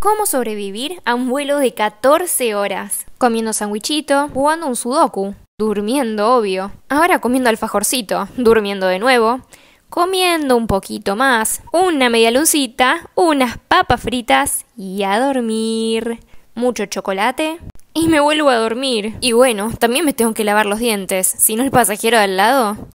cómo sobrevivir a un vuelo de 14 horas, comiendo sandwichito, jugando un sudoku, durmiendo, obvio, ahora comiendo alfajorcito, durmiendo de nuevo, comiendo un poquito más, una media unas papas fritas y a dormir. Mucho chocolate, y me vuelvo a dormir. Y bueno, también me tengo que lavar los dientes, si no el pasajero de al lado